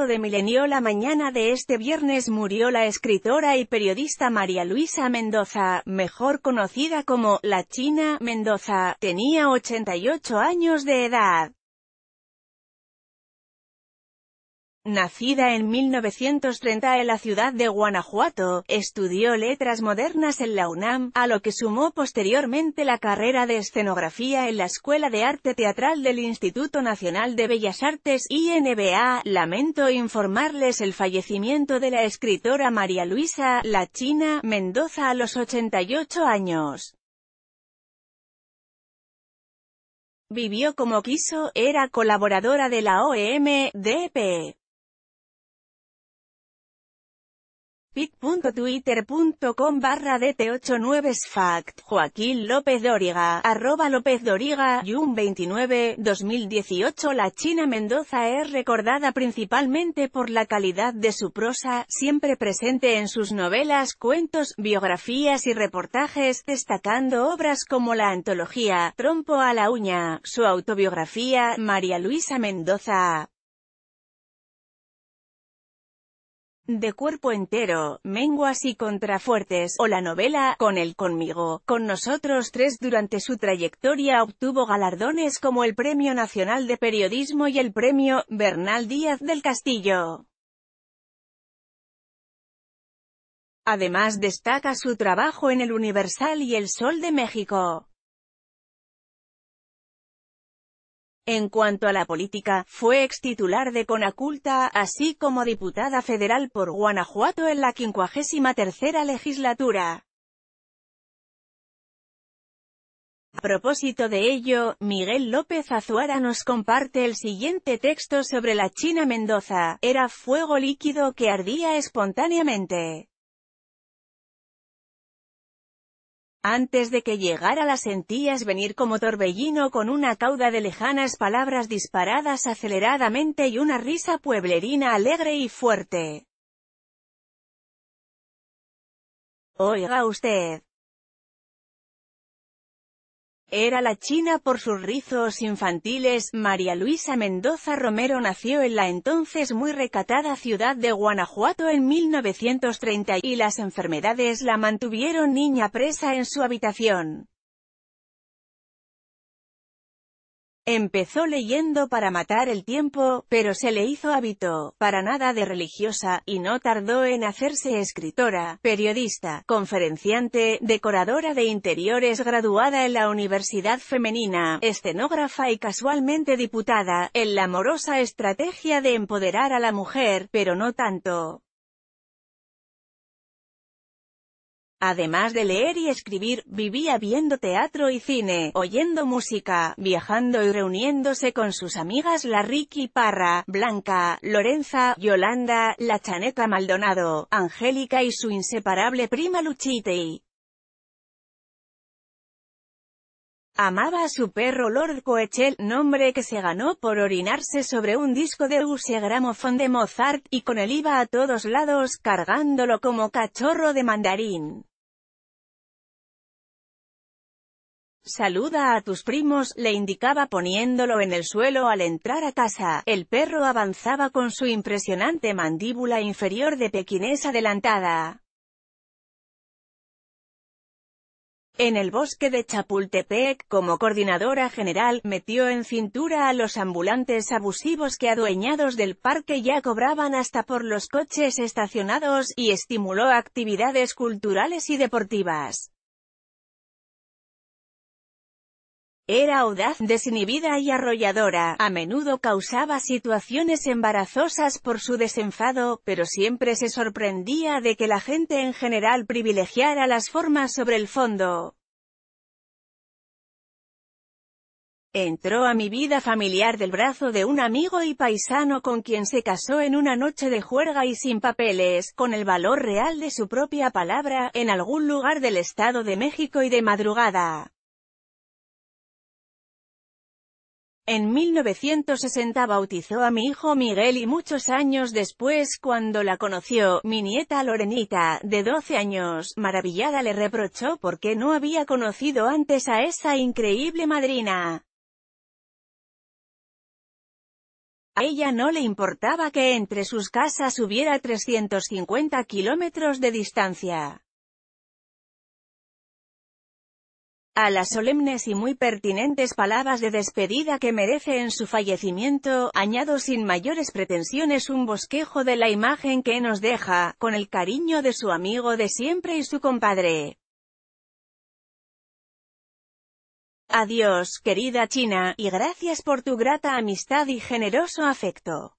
de Milenio la mañana de este viernes murió la escritora y periodista María Luisa Mendoza, mejor conocida como La China Mendoza, tenía 88 años de edad. Nacida en 1930 en la ciudad de Guanajuato, estudió letras modernas en la UNAM, a lo que sumó posteriormente la carrera de escenografía en la Escuela de Arte Teatral del Instituto Nacional de Bellas Artes INBA. Lamento informarles el fallecimiento de la escritora María Luisa, la China, Mendoza a los 88 años. Vivió como quiso, era colaboradora de la OEM, pic.twitter.com barra dt89sfact Joaquín López Dóriga, arroba López Dóriga, Yum 29, 2018 La China Mendoza es recordada principalmente por la calidad de su prosa, siempre presente en sus novelas, cuentos, biografías y reportajes, destacando obras como la antología, Trompo a la uña, su autobiografía, María Luisa Mendoza, de cuerpo entero, menguas y contrafuertes, o la novela, con el conmigo, con nosotros tres durante su trayectoria obtuvo galardones como el Premio Nacional de Periodismo y el Premio Bernal Díaz del Castillo. Además destaca su trabajo en el Universal y el Sol de México. En cuanto a la política, fue ex titular de Conaculta, así como diputada federal por Guanajuato en la 53 legislatura. A propósito de ello, Miguel López Azuara nos comparte el siguiente texto sobre la China Mendoza, era fuego líquido que ardía espontáneamente. Antes de que llegara la sentías venir como torbellino con una cauda de lejanas palabras disparadas aceleradamente y una risa pueblerina alegre y fuerte. Oiga usted, era la China por sus rizos infantiles, María Luisa Mendoza Romero nació en la entonces muy recatada ciudad de Guanajuato en 1930 y las enfermedades la mantuvieron niña presa en su habitación. Empezó leyendo para matar el tiempo, pero se le hizo hábito, para nada de religiosa, y no tardó en hacerse escritora, periodista, conferenciante, decoradora de interiores graduada en la Universidad Femenina, escenógrafa y casualmente diputada, en la amorosa estrategia de empoderar a la mujer, pero no tanto. Además de leer y escribir, vivía viendo teatro y cine, oyendo música, viajando y reuniéndose con sus amigas la Ricky Parra, Blanca, Lorenza, Yolanda, la Chaneta Maldonado, Angélica y su inseparable prima Luchite Amaba a su perro Lord Coechel, nombre que se ganó por orinarse sobre un disco de Use de Mozart, y con él iba a todos lados cargándolo como cachorro de mandarín. Saluda a tus primos, le indicaba poniéndolo en el suelo al entrar a casa. El perro avanzaba con su impresionante mandíbula inferior de pequinés adelantada. En el bosque de Chapultepec, como coordinadora general, metió en cintura a los ambulantes abusivos que adueñados del parque ya cobraban hasta por los coches estacionados, y estimuló actividades culturales y deportivas. Era audaz, desinhibida y arrolladora, a menudo causaba situaciones embarazosas por su desenfado, pero siempre se sorprendía de que la gente en general privilegiara las formas sobre el fondo. Entró a mi vida familiar del brazo de un amigo y paisano con quien se casó en una noche de juerga y sin papeles, con el valor real de su propia palabra, en algún lugar del Estado de México y de madrugada. En 1960 bautizó a mi hijo Miguel y muchos años después cuando la conoció, mi nieta Lorenita, de 12 años, maravillada le reprochó porque no había conocido antes a esa increíble madrina. A ella no le importaba que entre sus casas hubiera 350 kilómetros de distancia. a las solemnes y muy pertinentes palabras de despedida que merece en su fallecimiento, añado sin mayores pretensiones un bosquejo de la imagen que nos deja, con el cariño de su amigo de siempre y su compadre. Adiós, querida China, y gracias por tu grata amistad y generoso afecto.